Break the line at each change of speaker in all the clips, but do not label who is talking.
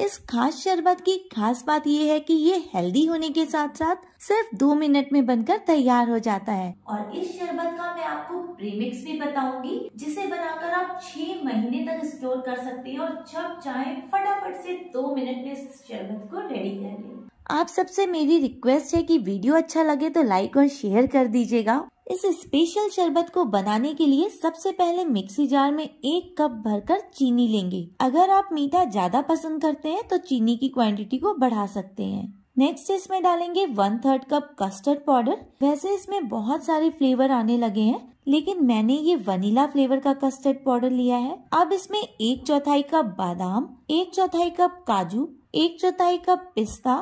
इस खास शरबत की खास बात यह है कि ये हेल्दी होने के साथ साथ सिर्फ दो मिनट में बनकर तैयार हो जाता है और इस शरबत का मैं आपको प्रीमिक्स भी बताऊंगी जिसे बनाकर आप छह महीने तक स्टोर कर सकते हैं और जब चाहे फटाफट से दो मिनट में इस शरबत को रेडी कर लें आप सबसे मेरी रिक्वेस्ट है कि वीडियो अच्छा लगे तो लाइक और शेयर कर दीजिएगा इस स्पेशल शरबत को बनाने के लिए सबसे पहले मिक्सी जार में एक कप भरकर चीनी लेंगे अगर आप मीठा ज्यादा पसंद करते हैं तो चीनी की क्वांटिटी को बढ़ा सकते हैं नेक्स्ट इसमें डालेंगे one third cup custard powder वैसे इसमें बहुत सारे फ्लेवर आने लगे हैं लेकिन मैंने ये वनीला फ्लेवर का कस्टर्ड पाउडर लिया है अब इसमें एक चौथाई कप बादाम एक चौथाई कप काजू एक चौथाई कप पिस्ता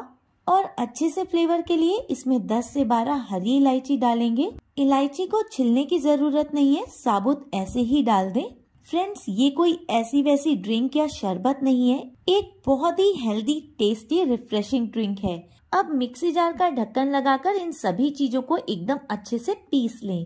और अच्छे से फ्लेवर के लिए इसमें 10 से 12 हरी इलायची डालेंगे इलायची को छिलने की जरूरत नहीं है साबुत ऐसे ही डाल दें फ्रेंड्स ये कोई ऐसी वैसी ड्रिंक या शरबत नहीं है एक बहुत ही हेल्दी टेस्टी रिफ्रेशिंग ड्रिंक है अब मिक्सी जार का ढक्कन लगाकर इन सभी चीजों को एकदम अच्छे से पीस लें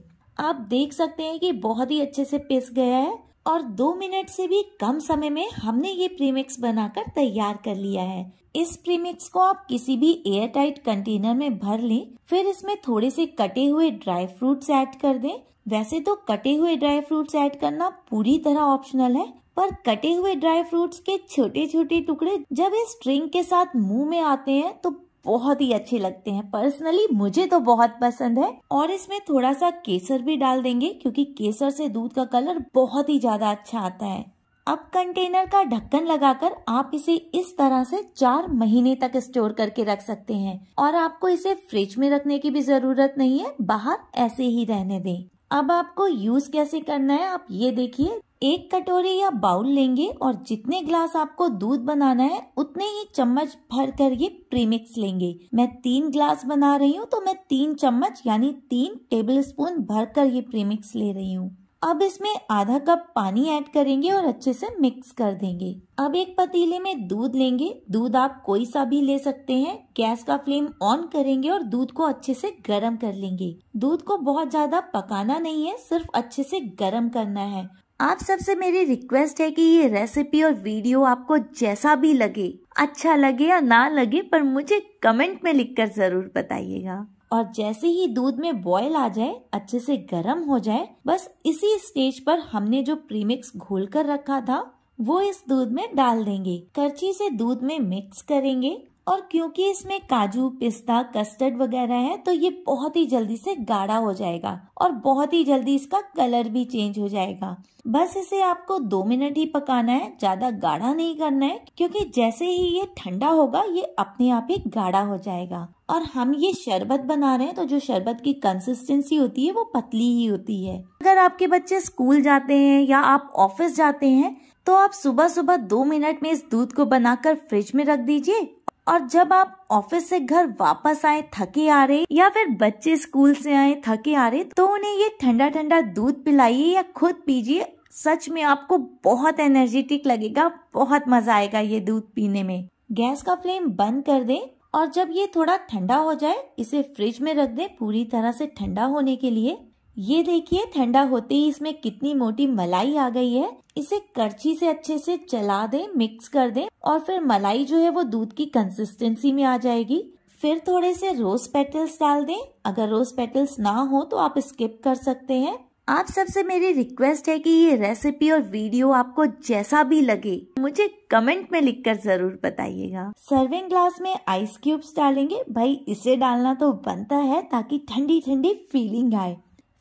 आप देख सकते हैं कि बहुत ही अच्छे से पीस गया है और दो मिनट से भी कम समय में हमने ये प्रीमिक्स बनाकर तैयार कर लिया है इस प्रीमिक्स को आप किसी भी एयर टाइट कंटेनर में भर लें फिर इसमें थोड़े से कटे हुए ड्राई फ्रूट्स ऐड कर दें वैसे तो कटे हुए ड्राई फ्रूट्स ऐड करना पूरी तरह ऑप्शनल है पर कटे हुए ड्राई फ्रूट्स के छोटे छोटे टुकड़े जब इस ड्रिंक के साथ मुंह में आते हैं तो बहुत ही अच्छे लगते हैं पर्सनली मुझे तो बहुत पसंद है और इसमें थोड़ा सा केसर भी डाल देंगे क्योंकि केसर से दूध का कलर बहुत ही ज्यादा अच्छा आता है अब कंटेनर का ढक्कन लगाकर आप इसे इस तरह से चार महीने तक स्टोर करके रख सकते हैं और आपको इसे फ्रिज में रखने की भी जरूरत नहीं है बाहर ऐसे ही रहने दें अब आपको यूज कैसे करना है आप ये देखिए एक कटोरे या बाउल लेंगे और जितने ग्लास आपको दूध बनाना है उतने ही चम्मच भर कर ये प्रीमिक्स लेंगे मैं तीन ग्लास बना रही हूँ तो मैं तीन चम्मच यानी तीन टेबल स्पून भर कर ये प्रीमिक्स ले रही हूँ अब इसमें आधा कप पानी ऐड करेंगे और अच्छे से मिक्स कर देंगे अब एक पतीले में दूध लेंगे दूध आप कोई सा भी ले सकते हैं गैस का फ्लेम ऑन करेंगे और दूध को अच्छे से गर्म कर लेंगे दूध को बहुत ज्यादा पकाना नहीं है सिर्फ अच्छे से गर्म करना है आप सबसे मेरी रिक्वेस्ट है कि ये रेसिपी और वीडियो आपको जैसा भी लगे अच्छा लगे या ना लगे पर मुझे कमेंट में लिखकर जरूर बताइएगा और जैसे ही दूध में बॉयल आ जाए अच्छे से गर्म हो जाए बस इसी स्टेज पर हमने जो प्रीमिक्स घोल कर रखा था वो इस दूध में डाल देंगे करछी से दूध में मिक्स करेंगे और क्योंकि इसमें काजू पिस्ता कस्टर्ड वगैरह है तो ये बहुत ही जल्दी से गाढ़ा हो जाएगा और बहुत ही जल्दी इसका कलर भी चेंज हो जाएगा बस इसे आपको दो मिनट ही पकाना है ज्यादा गाढ़ा नहीं करना है क्योंकि जैसे ही ये ठंडा होगा ये अपने आप ही गाढ़ा हो जाएगा और हम ये शरबत बना रहे हैं तो जो शरबत की कंसिस्टेंसी होती है वो पतली ही होती है अगर आपके बच्चे स्कूल जाते हैं या आप ऑफिस जाते हैं तो आप सुबह सुबह दो मिनट में इस दूध को बनाकर फ्रिज में रख दीजिए और जब आप ऑफिस से घर वापस आए थके आ रहे या फिर बच्चे स्कूल से आए थके आ रहे तो उन्हें ये ठंडा ठंडा दूध पिलाइए या खुद पीजिए सच में आपको बहुत एनर्जेटिक लगेगा बहुत मजा आएगा ये दूध पीने में गैस का फ्लेम बंद कर दे और जब ये थोड़ा ठंडा हो जाए इसे फ्रिज में रख दे पूरी तरह से ठंडा होने के लिए ये देखिए ठंडा होते ही इसमें कितनी मोटी मलाई आ गई है इसे करछी से अच्छे से चला दें मिक्स कर दें और फिर मलाई जो है वो दूध की कंसिस्टेंसी में आ जाएगी फिर थोड़े से रोज पेटल्स डाल दें अगर रोज पेटल्स ना हो तो आप स्किप कर सकते हैं आप सबसे मेरी रिक्वेस्ट है कि ये रेसिपी और वीडियो आपको जैसा भी लगे मुझे कमेंट में लिखकर जरूर बताइएगा सर्विंग ग्लास में आइस क्यूब्स डालेंगे भाई इसे डालना तो बनता है ताकि ठंडी ठंडी फीलिंग आए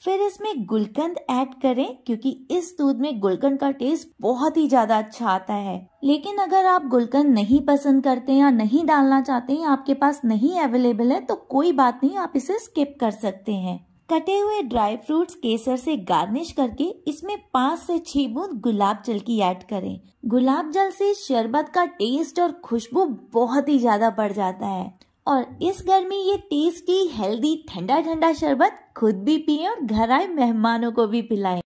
फिर इसमें गुलकंद ऐड करें क्योंकि इस दूध में गुलकंद का टेस्ट बहुत ही ज्यादा अच्छा आता है लेकिन अगर आप गुलकंद नहीं पसंद करते या नहीं डालना चाहते या आपके पास नहीं अवेलेबल है तो कोई बात नहीं आप इसे स्किप कर सकते हैं कटे हुए ड्राई फ्रूट्स केसर से गार्निश करके इसमें पाँच से छह बूंद गुलाब जल की ऐड करें गुलाब जल से शरबत का टेस्ट और खुशबू बहुत ही ज्यादा बढ़ जाता है और इस घर में ये टेस्टी हेल्दी ठंडा ठंडा शरबत खुद भी पिए और घर आए मेहमानों को भी पिलाएं